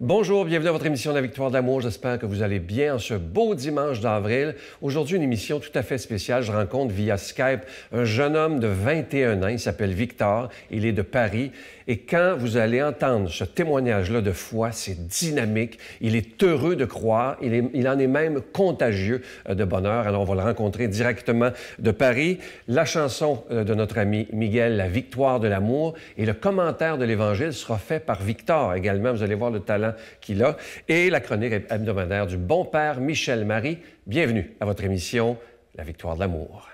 Bonjour, bienvenue à votre émission la Victoire d'amour. J'espère que vous allez bien en ce beau dimanche d'avril. Aujourd'hui, une émission tout à fait spéciale. Je rencontre via Skype un jeune homme de 21 ans. Il s'appelle Victor. Il est de Paris. Et quand vous allez entendre ce témoignage-là de foi, c'est dynamique. Il est heureux de croire. Il, il en est même contagieux euh, de bonheur. Alors, on va le rencontrer directement de Paris. La chanson euh, de notre ami Miguel, La Victoire de l'amour, et le commentaire de l'Évangile sera fait par Victor également. Vous allez voir le talent qu'il a, et la chronique hebdomadaire du bon père Michel Marie. Bienvenue à votre émission La victoire de l'amour.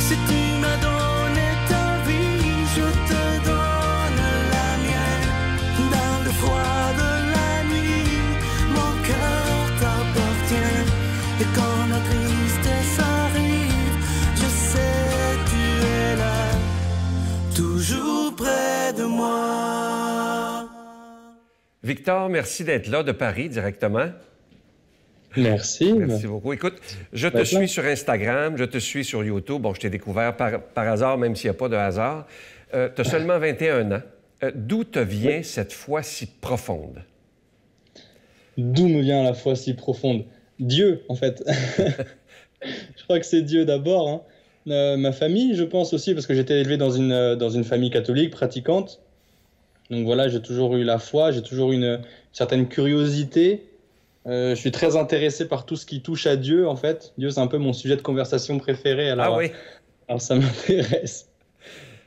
Si tu m'as donné ta vie, je te donne la mienne. Dans le froid de la nuit, mon cœur t'appartient. Et quand la tristesse arrive, je sais tu es là, toujours près de moi. Victor, merci d'être là de Paris directement. Merci. Merci beaucoup. Écoute, je te suis sur Instagram, je te suis sur YouTube. Bon, je t'ai découvert par, hasard, même s'il n'y a pas de hasard. Euh, tu as seulement 21 ans. Euh, d'où te vient cette foi si profonde? D'où me vient la foi si profonde? Dieu, en fait. je crois que c'est Dieu d'abord. Hein. Euh, ma famille, je pense aussi, parce que j'étais élevé dans une, dans une famille catholique pratiquante. Donc voilà, j'ai toujours eu la foi, j'ai toujours une certaine curiosité. Euh, je suis très intéressé par tout ce qui touche à Dieu, en fait. Dieu, c'est un peu mon sujet de conversation préféré. Alors, ah oui. Euh, alors ça m'intéresse.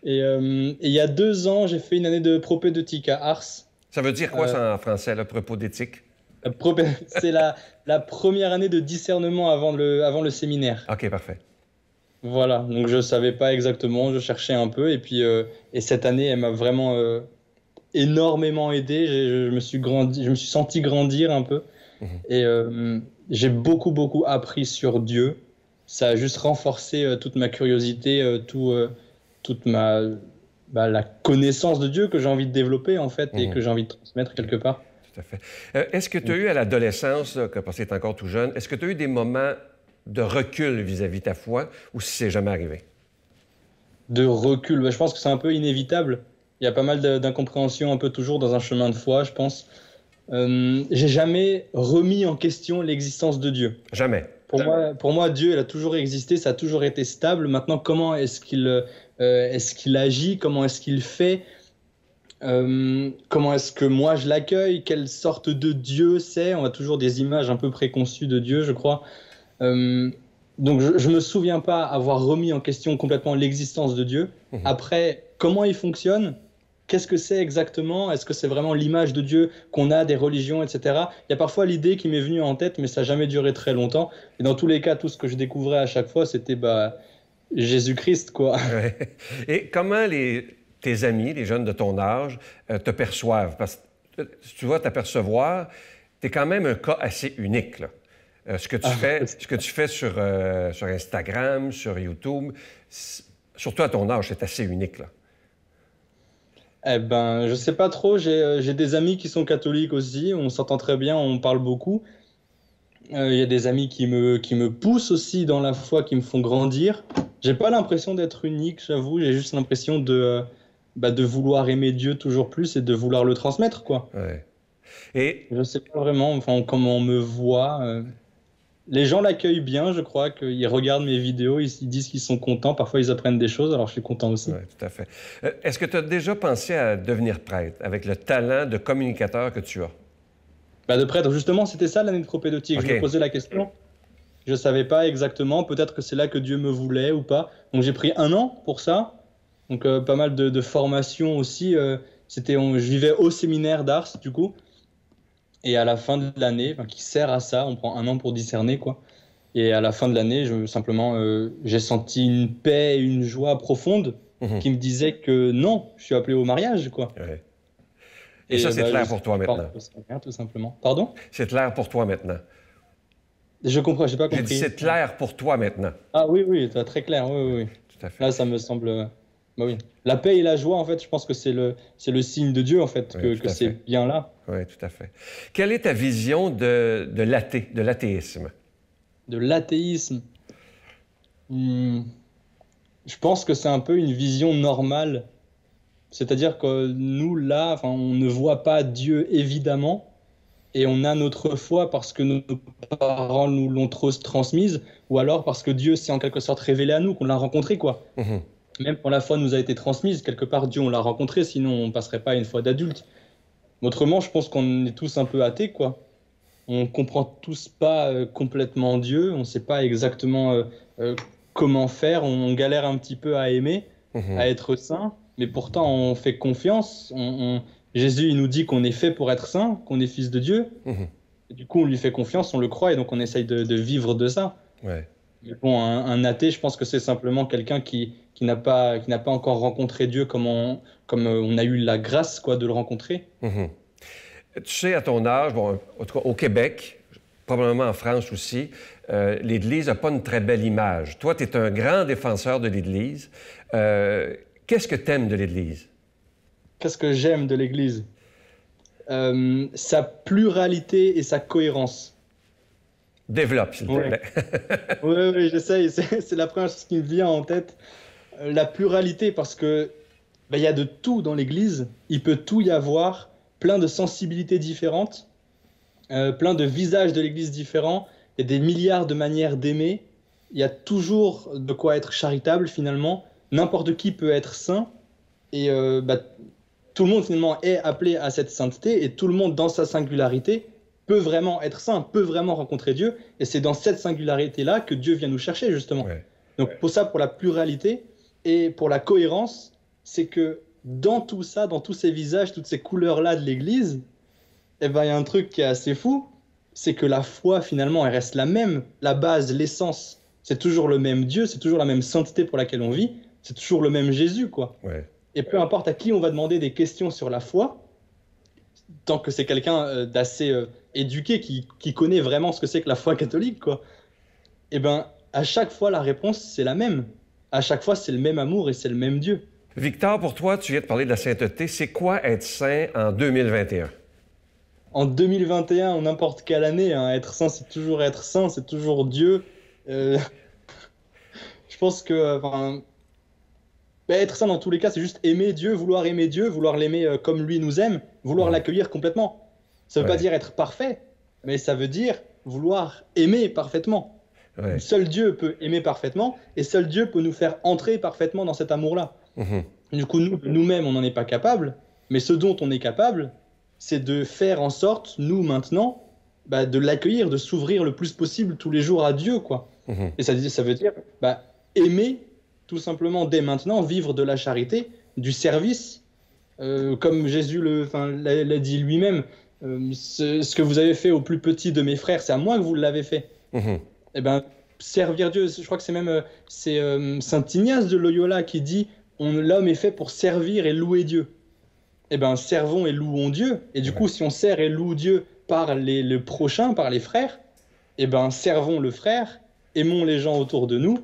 Euh, et, il y a deux ans, j'ai fait une année de propédeutique à Ars. Ça veut dire quoi, ça, en français, le propédeutique C'est la, la, première année de discernement avant le, avant le séminaire. OK, parfait. Voilà, donc je ne savais pas exactement, je cherchais un peu. Et puis, et cette année, elle m'a vraiment énormément aidé. Je, me suis grandi, je me suis senti grandir un peu. Mhm. Et euh, j'ai beaucoup, beaucoup appris sur Dieu. Ça a juste renforcé euh, toute ma curiosité, euh, tout, toute ma, bah, la connaissance de Dieu que j'ai envie de développer, en fait, et mhm. que j'ai envie de transmettre quelque part. Tout à fait. est-ce que tu as eu à l'adolescence, parce que tu es encore tout jeune, est-ce que tu as eu des moments de recul vis-à-vis de ta foi, ou si c'est jamais arrivé? De recul, bah, je pense que c'est un peu inévitable il y a pas mal d'incompréhension un peu toujours dans un chemin de foi, je pense. Euh, j'ai jamais remis en question l'existence de Dieu. Jamais. Pour moi, pour moi, Dieu, il a toujours existé, ça a toujours été stable. Maintenant, comment est-ce qu'il euh, est-ce qu'il agit Comment est-ce qu'il fait euh, comment est-ce que moi je l'accueille Quelle sorte de Dieu c'est On a toujours des images un peu préconçues de Dieu, je crois. Euh, donc je ne me souviens pas avoir remis en question complètement l'existence de Dieu. Mmh. Après, comment il fonctionne qu'est-ce que c'est exactement Est-ce que c'est vraiment l'image de Dieu qu'on a des religions, etc. Il y a parfois l'idée qui m'est venue en tête, mais ça n'a jamais duré très longtemps. Et dans tous les cas, tout ce que je découvrais à chaque fois, c'était bah, Jésus-Christ, quoi. Et comment les, tes amis, les jeunes de ton âge, euh, te perçoivent Parce que tu vas t'apercevoir, tu es quand même un cas assez unique, euh, ce, que tu ah, fais, ce que tu fais sur, euh, sur Instagram, sur YouTube, surtout à ton âge, c'est assez unique, là. Eh ben, je sais pas trop. Euh, j'ai des amis qui sont catholiques aussi. On s'entend très bien, on parle beaucoup. Euh, il y a des amis qui me, qui me poussent aussi dans la foi, qui me font grandir. J'ai pas l'impression d'être unique, j'avoue. J'ai juste l'impression de, euh, bah, de vouloir aimer Dieu toujours plus et de vouloir le transmettre, quoi. Ouais. Et je sais pas vraiment comment on me voit les gens l'accueillent bien, je crois qu'ils regardent mes vidéos, ils, disent qu'ils sont contents, parfois ils apprennent des choses, alors je suis content aussi. Oui, tout à fait. Euh, est-ce que tu as déjà pensé à devenir prêtre avec le talent de communicateur que tu as? Ben, de prêtre, justement, c'était ça l'année de propédotique. Je me posais la question. Je ne savais pas exactement, peut-être que c'est là que Dieu me voulait ou pas. Donc j'ai pris un an pour ça, donc euh, pas mal de, formation aussi. Euh, c'était, je vivais au séminaire d'Ars, du coup, et à la fin de l'année, qui sert à ça, on prend un an pour discerner, quoi. Et à la fin de l'année, je, simplement, euh, j'ai senti une paix, une joie profonde mhm. qui me disait que non, je suis appelé au mariage, quoi. Et, ça, c'est bah, clair pour toi maintenant. clair, tout simplement. Pardon C'est clair pour toi maintenant. Je comprends, je n'ai pas compris. C'est clair pour toi maintenant. Ah oui, oui, très clair, oui, oui. Tout à fait. Là, ça me semble bah la paix et la joie, en fait, je pense que c'est le, c'est le signe de Dieu, en fait, que, c'est bien là. Oui, tout à fait. Quelle est ta vision de, de, de l'athéisme De l'athéisme hmm. Je pense que c'est un peu une vision normale. C'est-à-dire que nous, là, on ne voit pas Dieu, évidemment, et on a notre foi parce que nos parents nous l'ont trop transmise, ou alors parce que Dieu s'est en quelque sorte révélé à nous, qu'on l'a rencontré, quoi. Mmh même quand la foi nous a été transmise, quelque part Dieu on l'a rencontré, sinon on passerait pas à une foi d'adulte. Autrement, je pense qu'on est tous un peu athées, quoi. On comprend tous pas euh, complètement Dieu, on sait pas exactement euh, euh, comment faire, on, galère un petit peu à aimer, mhm. à être saint, mais pourtant on fait confiance. On, Jésus il nous dit qu'on est fait pour être saint, qu'on est fils de Dieu. Mhm. Du coup, on lui fait confiance, on le croit et donc on essaye de, vivre de ça. Ouais bon, un, athée, je pense que c'est simplement quelqu'un qui, qui n'a pas, qui pas encore rencontré Dieu comme on, comme euh, on a eu la grâce quoi, de le rencontrer. Mhm. Tu sais, à ton âge, au Québec, probablement en France aussi, euh, l'Église n'a pas une très belle image. Toi, tu es un grand défenseur de l'Église. Euh, qu'est-ce que tu aimes de l'Église? Qu'est-ce que j'aime de l'Église? sa pluralité et sa cohérence. Développe, s'il te plaît. oui, oui, j'essaye. C'est la première chose qui me vient en tête. Euh, la pluralité, parce que bah, il y a de tout dans l'Église. Il peut tout y avoir, plein de sensibilités différentes, euh, plein de visages de l'Église différents. Il y a des milliards de manières d'aimer. Il y a toujours de quoi être charitable finalement. N'importe qui peut être saint. Et euh, bah, tout le monde finalement est appelé à cette sainteté et tout le monde dans sa singularité peut vraiment être saint, peut vraiment rencontrer Dieu. Et c'est dans cette singularité-là que Dieu vient nous chercher, justement. Donc pour ça, pour la pluralité et pour la cohérence, c'est que dans tout ça, dans tous ces visages, toutes ces couleurs-là de l'Église, eh ben, il y a un truc qui est assez fou, c'est que la foi, finalement, elle reste la même. La base, l'essence, c'est toujours le même Dieu, c'est toujours la même sainteté pour laquelle on vit, c'est toujours le même Jésus, quoi. Et peu importe à qui on va demander des questions sur la foi, tant que c'est quelqu'un euh, d'assez euh, éduqué, qui, connaît vraiment ce que c'est que la foi catholique, quoi, eh ben, à chaque fois, la réponse, c'est la même. À chaque fois, c'est le même amour et c'est le même Dieu. Victor, pour toi, tu viens de parler de la sainteté. C'est quoi être saint en 2021? En 2021, en n'importe quelle année, hein. être saint, c'est toujours être saint, c'est toujours Dieu. Euh, je pense que ben, être saint, dans tous les cas, c'est juste aimer Dieu, vouloir aimer Dieu, vouloir l'aimer euh, comme lui nous aime, vouloir l'accueillir complètement. Ça ne veut pas dire être parfait, mais ça veut dire vouloir aimer parfaitement. Seul Dieu peut aimer parfaitement et seul Dieu peut nous faire entrer parfaitement dans cet amour-là. Mhm. Du coup, nous, nous-mêmes, on n'en est pas capable, mais ce dont on est capable, c'est de faire en sorte, nous maintenant, bah, de l'accueillir, de s'ouvrir le plus possible tous les jours à Dieu. quoi. Mhm. Et ça, ça veut dire bah, aimer tout simplement dès maintenant, vivre de la charité, du service, euh, comme Jésus l'a dit lui-même, euh, ce, que vous avez fait au plus petit de mes frères, c'est à moi que vous l'avez fait. Mhm. Eh Et ben, servir Dieu, je crois que c'est même euh, c'est euh, Saint Ignace de Loyola qui dit l'homme est fait pour servir et louer Dieu. Et eh bien, servons et louons Dieu. Et du coup, si on sert et loue Dieu par les, le prochain, par les frères, et eh ben servons le frère, aimons les gens autour de nous.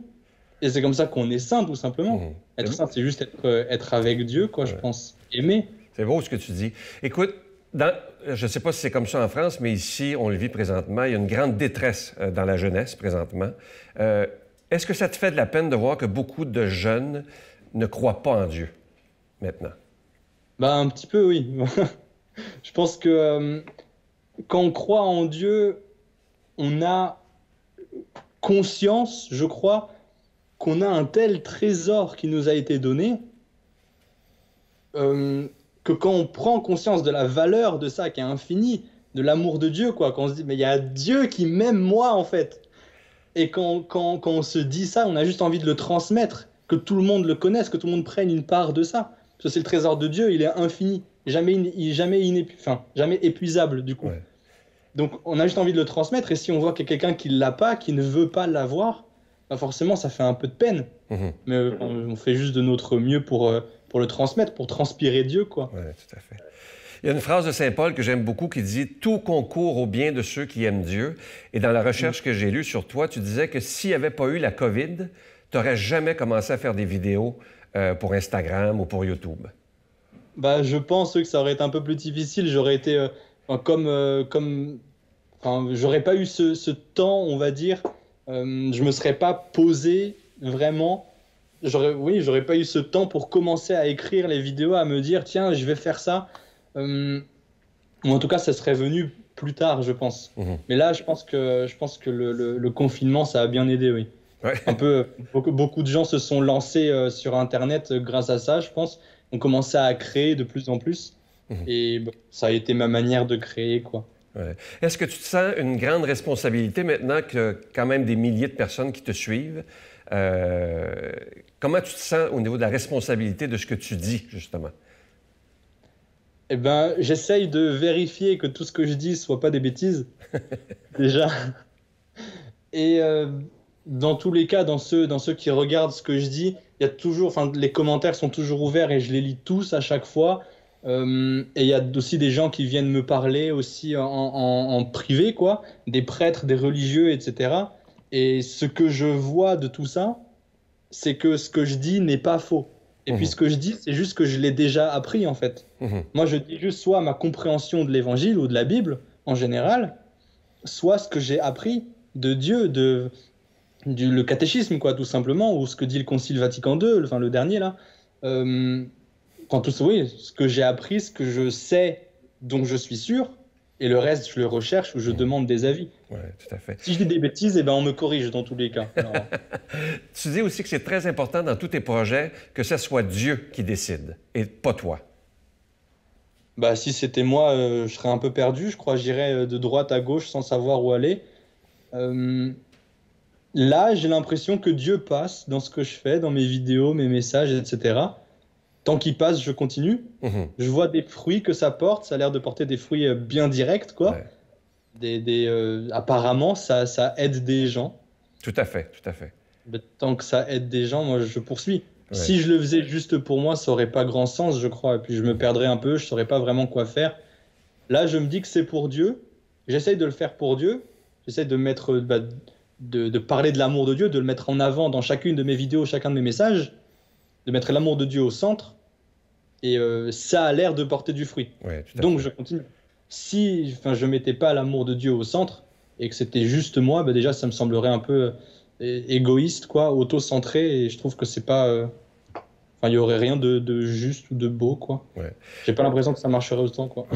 Et c'est comme ça qu'on est saint, tout simplement. Mhm. Être saint, c'est juste être, avec Dieu, quoi, je pense. Aimer. C'est beau ce que tu dis. Écoute, je ne sais pas si c'est comme ça en France, mais ici, on le vit présentement. Il y a une grande détresse euh, dans la jeunesse présentement. Euh, est-ce que ça te fait de la peine de voir que beaucoup de jeunes ne croient pas en Dieu maintenant? Ben, un petit peu, oui. je pense que euh, quand on croit en Dieu, on a conscience, je crois, qu'on a un tel trésor qui nous a été donné. Euh, que quand on prend conscience de la valeur de ça qui est infinie, de l'amour de Dieu, quoi, quand on se dit, mais il y a Dieu qui m'aime moi, en fait. Et quand, on se dit ça, on a juste envie de le transmettre, que tout le monde le connaisse, que tout le monde prenne une part de ça. Parce que c'est le trésor de Dieu, il est infini, jamais, il, jamais, jamais épuisable, du coup. Donc on a juste envie de le transmettre, et si on voit qu'il y a quelqu'un qui l'a pas, qui ne veut pas l'avoir, forcément, ça fait un peu de peine. Mmh Mais euh, on, fait juste de notre mieux pour, euh, pour le transmettre, pour transpirer Dieu, quoi. Oui, tout à fait. Il y a une phrase de Saint Paul que j'aime beaucoup qui dit Tout concourt au bien de ceux qui aiment Dieu. Et dans la recherche que j'ai lue sur toi, tu disais que s'il n'y avait pas eu la COVID, tu n'aurais jamais commencé à faire des vidéos euh, pour Instagram ou pour YouTube. Bah, je pense que ça aurait été un peu plus difficile. J'aurais été comme. comme... j'aurais pas eu ce, ce temps, on va dire, je euh, je me serais pas posé vraiment. J'aurais, oui, j'aurais pas eu ce temps pour commencer à écrire les vidéos, à me dire tiens, je vais faire ça. Euh, en tout cas, ça serait venu plus tard, je pense. Mhm. Mais là, je pense que, je pense que le, confinement, ça a bien aidé, oui. Un peu, beaucoup, de gens se sont lancés euh, sur Internet grâce à ça, je pense. On commençait à créer de plus en plus. Mhm. Et ça a été ma manière de créer, quoi. Est-ce que tu te sens une grande responsabilité maintenant que quand même des milliers de personnes qui te suivent? Euh, comment tu te sens au niveau de la responsabilité de ce que tu dis, justement? Eh bien, j'essaye de vérifier que tout ce que je dis ne soit pas des bêtises, déjà. Et euh, dans tous les cas, dans ceux, qui regardent ce que je dis, y toujours, les commentaires sont toujours ouverts et je les lis tous à chaque fois. Euh, et il y a aussi des gens qui viennent me parler aussi en, privé, quoi, des prêtres, des religieux, etc. Et ce que je vois de tout ça, c'est que ce que je dis n'est pas faux. Et puis mmh. ce que je dis, c'est juste que je l'ai déjà appris en fait. Mmh. Moi, je dis juste soit ma compréhension de l'Évangile ou de la Bible en général, soit ce que j'ai appris de Dieu, de, du, le catéchisme, quoi, tout simplement, ou ce que dit le Concile Vatican II, le, le dernier là. Euh, quand tout oui, ce que j'ai appris, ce que je sais, dont je suis sûr, et le reste, je le recherche ou je mm. demande des avis. Oui, tout à fait. Si je dis des bêtises, eh ben, on me corrige dans tous les cas. tu dis aussi que c'est très important dans tous tes projets que ce soit Dieu qui décide et pas toi. Bah, si c'était moi, euh, je serais un peu perdu. Je crois j'irais euh, de droite à gauche sans savoir où aller. Euh, là, j'ai l'impression que Dieu passe dans ce que je fais, dans mes vidéos, mes messages, etc. Tant qu'il passe, je continue. Mhm. Je vois des fruits que ça porte. Ça a l'air de porter des fruits euh, bien directs, quoi. Des, euh, apparemment, ça, aide des gens. Tout à fait, tout à fait. tant que ça aide des gens, moi, je poursuis. Si je le faisais juste pour moi, ça aurait pas grand sens, je crois. Et puis je me perdrais un peu, je saurais pas vraiment quoi faire. Là, je me dis que c'est pour Dieu. J'essaye de le faire pour Dieu. J'essaye de mettre, bah, de, de, parler de l'amour de Dieu, de le mettre en avant dans chacune de mes vidéos, chacun de mes messages, de mettre l'amour de Dieu au centre et euh, ça a l'air de porter du fruit. Donc je continue. Si enfin, je mettais pas l'amour de Dieu au centre et que c'était juste moi, bah, déjà ça me semblerait un peu euh, égoïste, quoi, auto-centré, et je trouve que c'est pas. Euh, il n'y aurait rien de, juste ou de beau, quoi. Ouais. J'ai pas l'impression que ça marcherait autant, quoi.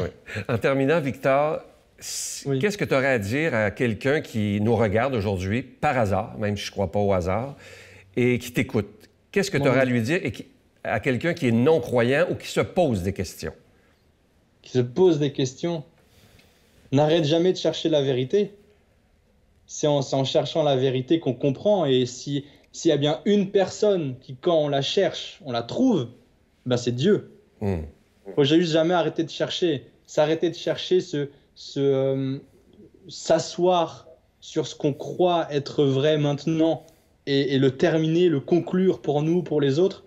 En terminant, Victor, qu'est-ce que tu aurais à dire à quelqu'un qui nous regarde aujourd'hui, par hasard, même si je crois pas au hasard, et qui t'écoute? Qu'est-ce que tu aurais à lui dire à quelqu'un qui est non-croyant ou qui se pose des questions? Qui se pose des questions. N'arrête jamais de chercher la vérité. C'est en, cherchant la vérité qu'on comprend. Et s'il y a bien une personne qui, quand on la cherche, on la trouve, ben c'est Dieu. Mmh. Faut jamais arrêté de chercher. S'arrêter de chercher, se, euh, s'asseoir sur ce qu'on croit être vrai maintenant et le terminer, le conclure pour nous, pour les autres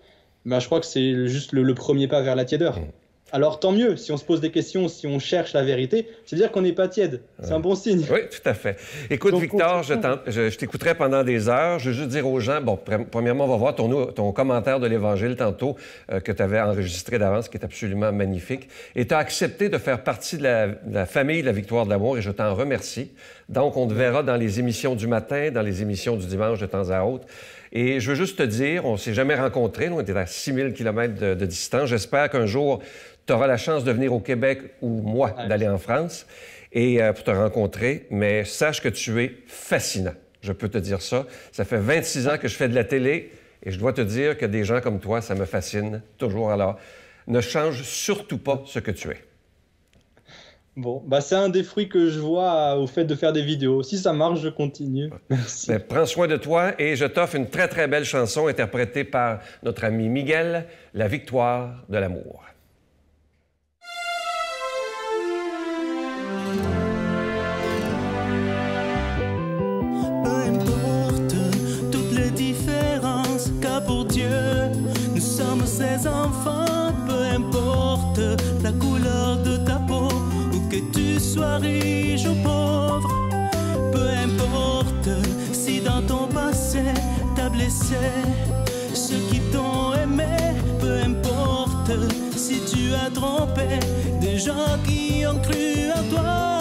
bah, je crois que c'est juste le, premier pas vers la tièdeur. Mm. Alors tant mieux, si on se pose des questions, si on cherche la vérité, c'est à dire qu'on n'est pas tiède. C'est un bon signe. Oui, tout à fait. Écoute, Victor, je, t'écouterai pendant des heures. Je veux juste dire aux gens, bon, premièrement, on va voir ton, commentaire de l'Évangile tantôt euh, que tu avais enregistré d'avance, qui est absolument magnifique. Et tu as accepté de faire partie de la, de la famille de la Victoire de l'amour et je t'en remercie. Donc, on te verra dans les émissions du matin, dans les émissions du dimanche de temps à autre. Et je veux juste te dire, on s'est jamais rencontrés. on était à 6000 km de, distance. J'espère qu'un jour, tu auras la chance de venir au Québec ou moi d'aller en France et euh, pour te rencontrer. Mais sache que tu es fascinant. Je peux te dire ça. Ça fait 26 ans que je fais de la télé et je dois te dire que des gens comme toi, ça me fascine toujours. Alors, ne change surtout pas ce que tu es. Bon, bah c'est un des fruits que je vois au fait de faire des vidéos. Si ça marche, je continue. Merci. Ben, prends soin de toi et je t'offre une très très belle chanson interprétée par notre ami Miguel, La victoire de l'amour. sois riche ou pauvre, peu importe si dans ton passé t'as blessé ceux qui t'ont aimé, peu importe si tu as trompé des gens qui ont cru à toi.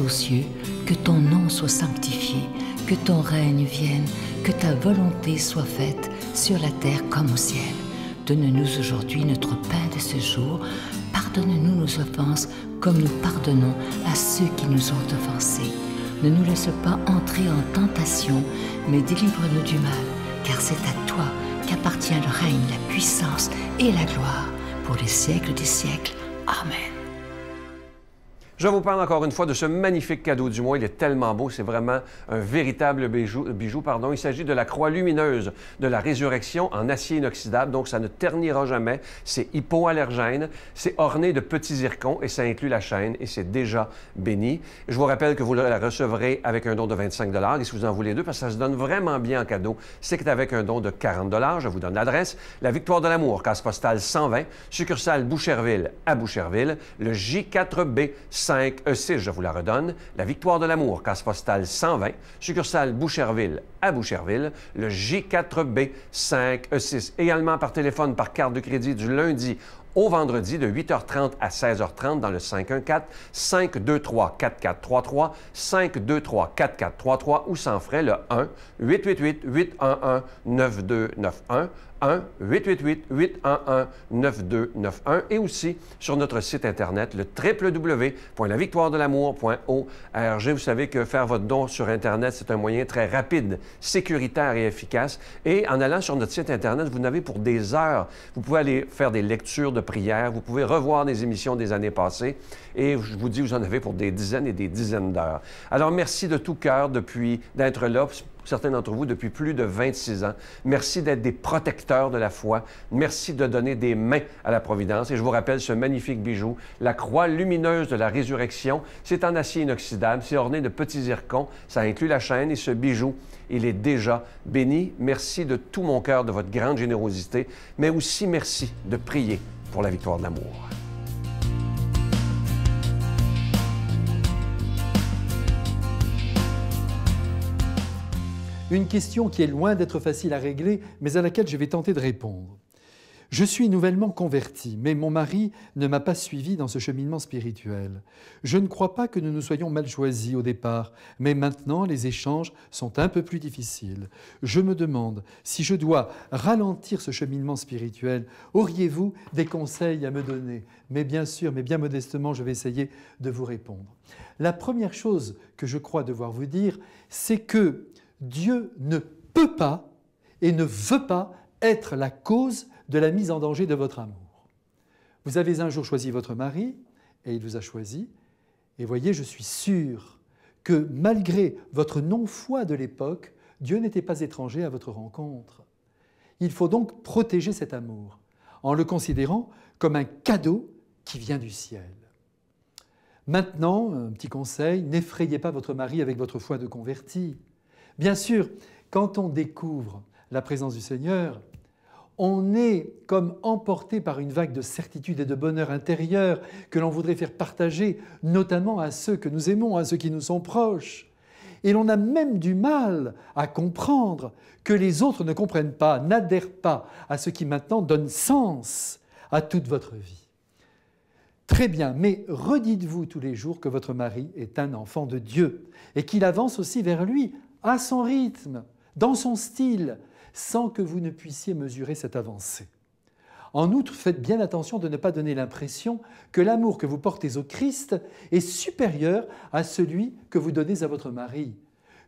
aux cieux, que ton nom soit sanctifié, que ton règne vienne, que ta volonté soit faite sur la terre comme au ciel. Donne-nous aujourd'hui notre pain de ce jour. Pardonne-nous nos offenses comme nous pardonnons à ceux qui nous ont offensés. Ne nous laisse pas entrer en tentation, mais délivre-nous du mal, car c'est à toi qu'appartient le règne, la puissance et la gloire pour les siècles des siècles. Amen. Je vous parle encore une fois de ce magnifique cadeau du mois. Il est tellement beau, c'est vraiment un véritable bijou. pardon. Il s'agit de la croix lumineuse de la résurrection en acier inoxydable, donc ça ne ternira jamais. C'est hypoallergène, c'est orné de petits zircons et ça inclut la chaîne et c'est déjà béni. Je vous rappelle que vous la recevrez avec un don de 25 dollars. et si vous en voulez deux, parce que ça se donne vraiment bien en cadeau, c'est qu'avec un don de 40 dollars. Je vous donne l'adresse. La Victoire de l'Amour, casse postale 120, succursale Boucherville à Boucherville, le J4B 5 E6, euh, je vous la redonne, la Victoire de l'amour, casse postale 120, succursale Boucherville à Boucherville, le J4B 5 E6, également par téléphone, par carte de crédit du lundi au vendredi de 8h30 à 16h30 dans le 514-523-4433, 523-4433 ou sans frais le 1-888-811-9291, 1-888-811-9291 et aussi sur notre site Internet, le www.lavictoiredelamour.org. Vous savez que faire votre don sur Internet, c'est un moyen très rapide, sécuritaire et efficace. Et en allant sur notre site Internet, vous n'avez pour des heures. Vous pouvez aller faire des lectures de prières, vous pouvez revoir des émissions des années passées et je vous dis, vous en avez pour des dizaines et des dizaines d'heures. Alors, merci de tout cœur depuis d'être là certains d'entre vous depuis plus de 26 ans. Merci d'être des protecteurs de la foi. Merci de donner des mains à la Providence. Et je vous rappelle ce magnifique bijou, la croix lumineuse de la résurrection. C'est en acier inoxydable, c'est orné de petits zircons, ça inclut la chaîne et ce bijou, il est déjà béni. Merci de tout mon cœur de votre grande générosité, mais aussi merci de prier pour la victoire de l'amour. Une question qui est loin d'être facile à régler, mais à laquelle je vais tenter de répondre. Je suis nouvellement converti, mais mon mari ne m'a pas suivi dans ce cheminement spirituel. Je ne crois pas que nous nous soyons mal choisis au départ, mais maintenant les échanges sont un peu plus difficiles. Je me demande si je dois ralentir ce cheminement spirituel. Auriez-vous des conseils à me donner Mais bien sûr, mais bien modestement, je vais essayer de vous répondre. La première chose que je crois devoir vous dire, c'est que Dieu ne peut pas et ne veut pas être la cause de la mise en danger de votre amour. Vous avez un jour choisi votre mari, et il vous a choisi, et voyez, je suis sûr que malgré votre non-foi de l'époque, Dieu n'était pas étranger à votre rencontre. Il faut donc protéger cet amour en le considérant comme un cadeau qui vient du ciel. Maintenant, un petit conseil, n'effrayez pas votre mari avec votre foi de converti. Bien sûr, quand on découvre la présence du Seigneur, on est comme emporté par une vague de certitude et de bonheur intérieur que l'on voudrait faire partager, notamment à ceux que nous aimons, à ceux qui nous sont proches. Et l'on a même du mal à comprendre que les autres ne comprennent pas, n'adhèrent pas à ce qui maintenant donne sens à toute votre vie. Très bien, mais redites-vous tous les jours que votre mari est un enfant de Dieu et qu'il avance aussi vers lui à son rythme, dans son style, sans que vous ne puissiez mesurer cette avancée. En outre, faites bien attention de ne pas donner l'impression que l'amour que vous portez au Christ est supérieur à celui que vous donnez à votre mari.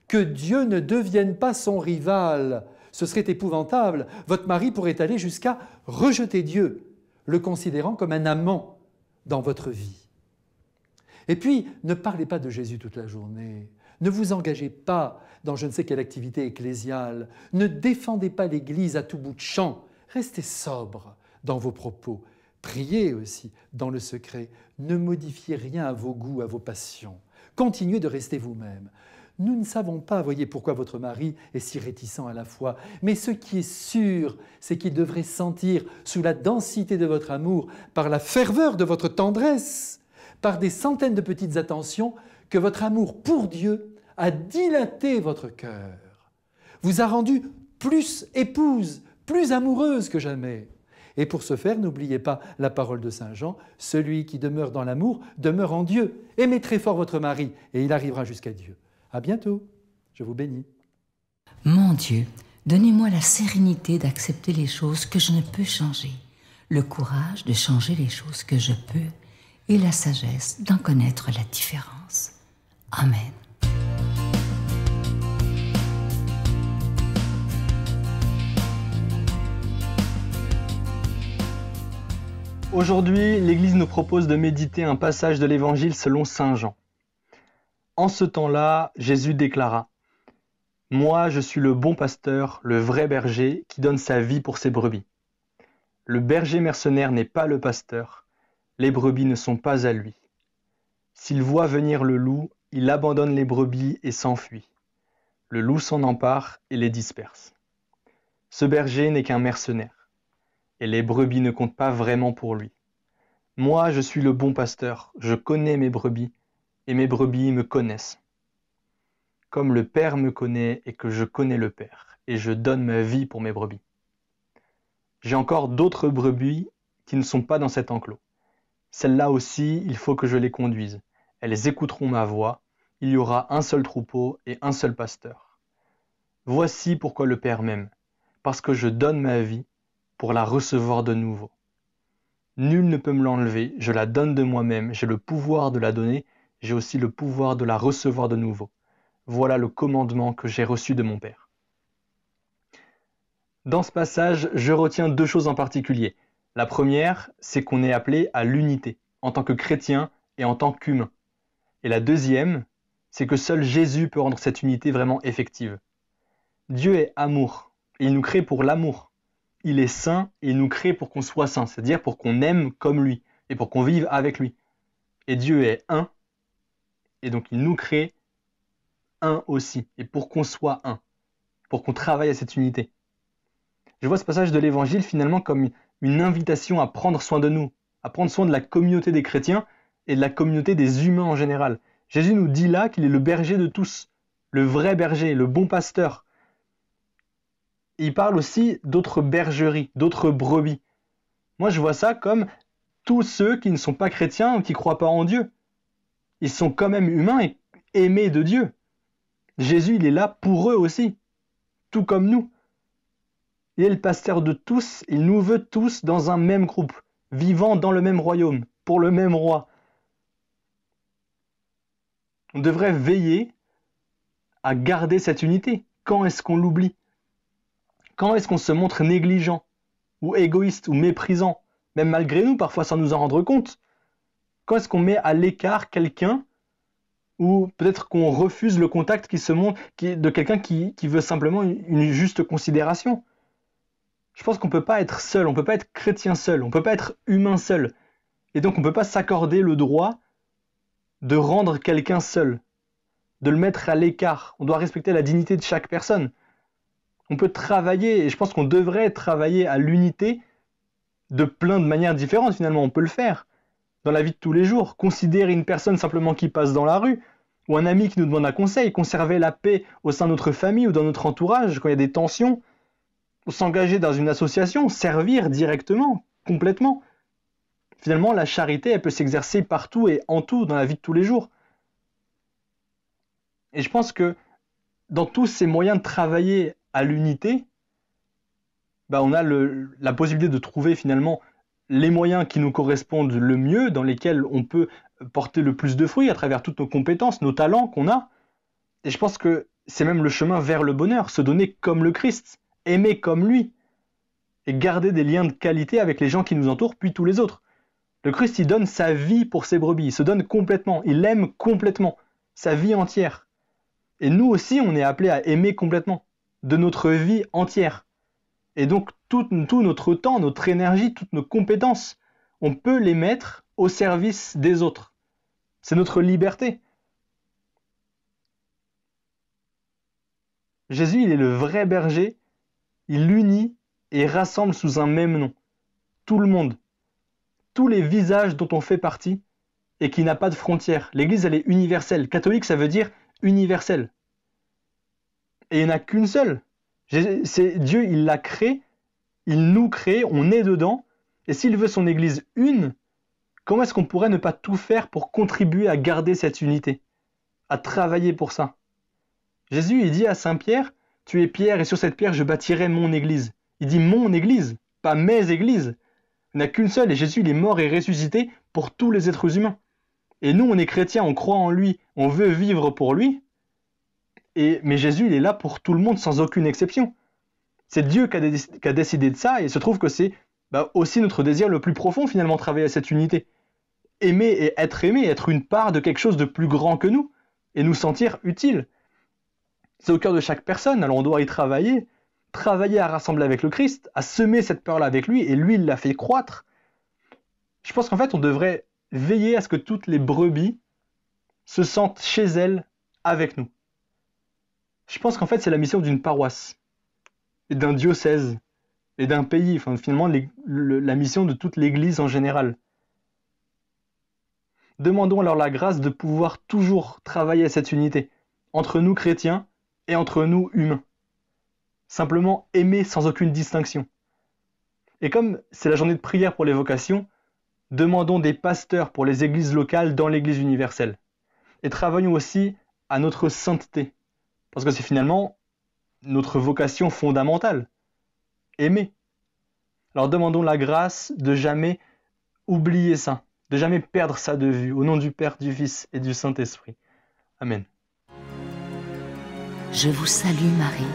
Que Dieu ne devienne pas son rival. Ce serait épouvantable. Votre mari pourrait aller jusqu'à rejeter Dieu, le considérant comme un amant dans votre vie. Et puis, ne parlez pas de Jésus toute la journée. Ne vous engagez pas dans je ne sais quelle activité ecclésiale. Ne défendez pas l'Église à tout bout de champ. Restez sobre dans vos propos. Priez aussi dans le secret. Ne modifiez rien à vos goûts, à vos passions. Continuez de rester vous-même. Nous ne savons pas, voyez, pourquoi votre mari est si réticent à la fois. mais ce qui est sûr, c'est qu'il devrait sentir, sous la densité de votre amour, par la ferveur de votre tendresse, par des centaines de petites attentions, que votre amour pour Dieu a dilaté votre cœur, vous a rendu plus épouse, plus amoureuse que jamais. Et pour ce faire, n'oubliez pas la parole de Saint Jean, celui qui demeure dans l'amour demeure en Dieu. Aimez très fort votre mari et il arrivera jusqu'à Dieu. À bientôt. Je vous bénis. Mon Dieu, donnez-moi la sérénité d'accepter les choses que je ne peux changer, le courage de changer les choses que je peux et la sagesse d'en connaître la différence. Amen. Aujourd'hui, l'Église nous propose de méditer un passage de l'Évangile selon Saint Jean. En ce temps-là, Jésus déclara ⁇ Moi, je suis le bon pasteur, le vrai berger, qui donne sa vie pour ses brebis. Le berger mercenaire n'est pas le pasteur, les brebis ne sont pas à lui. S'il voit venir le loup, il abandonne les brebis et s'enfuit. Le loup s'en empare et les disperse. Ce berger n'est qu'un mercenaire, et les brebis ne comptent pas vraiment pour lui. Moi, je suis le bon pasteur, je connais mes brebis, et mes brebis me connaissent. Comme le Père me connaît et que je connais le Père, et je donne ma vie pour mes brebis. J'ai encore d'autres brebis qui ne sont pas dans cet enclos. Celles-là aussi, il faut que je les conduise. Elles écouteront ma voix, il y aura un seul troupeau et un seul pasteur. Voici pourquoi le Père m'aime, parce que je donne ma vie pour la recevoir de nouveau. Nul ne peut me l'enlever, je la donne de moi-même, j'ai le pouvoir de la donner, j'ai aussi le pouvoir de la recevoir de nouveau. Voilà le commandement que j'ai reçu de mon Père. Dans ce passage, je retiens deux choses en particulier. La première, c'est qu'on est appelé à l'unité, en tant que chrétien et en tant qu'humain. Et la deuxième, c'est que seul Jésus peut rendre cette unité vraiment effective. Dieu est amour, et il nous crée pour l'amour. Il est saint, et il nous crée pour qu'on soit saint, c'est-à-dire pour qu'on aime comme lui, et pour qu'on vive avec lui. Et Dieu est un, et donc il nous crée un aussi, et pour qu'on soit un, pour qu'on travaille à cette unité. Je vois ce passage de l'Évangile finalement comme une invitation à prendre soin de nous, à prendre soin de la communauté des chrétiens, et de la communauté des humains en général. Jésus nous dit là qu'il est le berger de tous, le vrai berger, le bon pasteur. Il parle aussi d'autres bergeries, d'autres brebis. Moi, je vois ça comme tous ceux qui ne sont pas chrétiens ou qui ne croient pas en Dieu. Ils sont quand même humains et aimés de Dieu. Jésus, il est là pour eux aussi, tout comme nous. Il est le pasteur de tous, il nous veut tous dans un même groupe, vivant dans le même royaume, pour le même roi on devrait veiller à garder cette unité. Quand est-ce qu'on l'oublie Quand est-ce qu'on se montre négligent ou égoïste ou méprisant, même malgré nous, parfois sans nous en rendre compte Quand est-ce qu'on met à l'écart quelqu'un ou peut-être qu'on refuse le contact qui se de quelqu'un qui, veut simplement une, une juste considération Je pense qu'on ne peut pas être seul, on ne peut pas être chrétien seul, on ne peut pas être humain seul. Et donc on ne peut pas s'accorder le droit de rendre quelqu'un seul, de le mettre à l'écart. On doit respecter la dignité de chaque personne. On peut travailler, et je pense qu'on devrait travailler à l'unité de plein de manières différentes finalement. On peut le faire dans la vie de tous les jours. Considérer une personne simplement qui passe dans la rue, ou un ami qui nous demande un conseil, conserver la paix au sein de notre famille ou dans notre entourage quand il y a des tensions, s'engager dans une association, servir directement, complètement. Finalement, la charité, elle peut s'exercer partout et en tout dans la vie de tous les jours. Et je pense que dans tous ces moyens de travailler à l'unité, bah on a la possibilité de trouver finalement les moyens qui nous correspondent le mieux, dans lesquels on peut porter le plus de fruits à travers toutes nos compétences, nos talents qu'on a. Et je pense que c'est même le chemin vers le bonheur, se donner comme le Christ, aimer comme lui, et garder des liens de qualité avec les gens qui nous entourent, puis tous les autres. Le Christ, il donne sa vie pour ses brebis, il se donne complètement, il aime complètement, sa vie entière. Et nous aussi, on est appelés à aimer complètement, de notre vie entière. Et donc, tout, tout notre temps, notre énergie, toutes nos compétences, on peut les mettre au service des autres. C'est notre liberté. Jésus, il est le vrai berger, il unit et rassemble sous un même nom tout le monde tous les visages dont on fait partie et qui n'a pas de frontières. L'Église, elle est universelle. Catholique, ça veut dire universelle. Et il n'y en a qu'une seule. C'est Dieu, il l'a créé, il nous crée, on est dedans. Et s'il veut son Église une, comment est-ce qu'on pourrait ne pas tout faire pour contribuer à garder cette unité, à travailler pour ça Jésus, il dit à Saint Pierre, tu es Pierre et sur cette pierre je bâtirai mon Église. Il dit mon Église, pas mes Églises n'a qu'une seule, et Jésus, il est mort et ressuscité pour tous les êtres humains. Et nous, on est chrétiens, on croit en lui, on veut vivre pour lui, et, mais Jésus, il est là pour tout le monde sans aucune exception. C'est Dieu qui a, décidé de ça, et il se trouve que c'est bah, aussi notre désir le plus profond, finalement, travailler à cette unité. Aimer et être aimé, être une part de quelque chose de plus grand que nous, et nous sentir utile. C'est au cœur de chaque personne, alors on doit y travailler, travailler à rassembler avec le Christ, à semer cette peur-là avec lui, et lui, il l'a fait croître. Je pense qu'en fait, on devrait veiller à ce que toutes les brebis se sentent chez elles avec nous. Je pense qu'en fait, c'est la mission d'une paroisse, et d'un diocèse, et d'un pays, enfin, finalement, la mission de toute l'Église en général. Demandons alors la grâce de pouvoir toujours travailler à cette unité, entre nous chrétiens et entre nous humains simplement aimer sans aucune distinction. Et comme c'est la journée de prière pour les vocations, demandons des pasteurs pour les églises locales dans l'Église universelle. Et travaillons aussi à notre sainteté, parce que c'est finalement notre vocation fondamentale, aimer. Alors demandons la grâce de jamais oublier ça, de jamais perdre ça de vue, au nom du Père, du Fils et du Saint-Esprit. Amen. Je vous salue Marie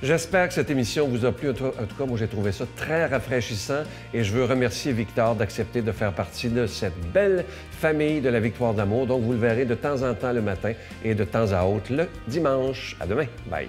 J'espère que cette émission vous a plu. En tout cas, moi, j'ai trouvé ça très rafraîchissant et je veux remercier Victor d'accepter de faire partie de cette belle famille de la Victoire d'amour. Donc, vous le verrez de temps en temps le matin et de temps à autre le dimanche. À demain. Bye.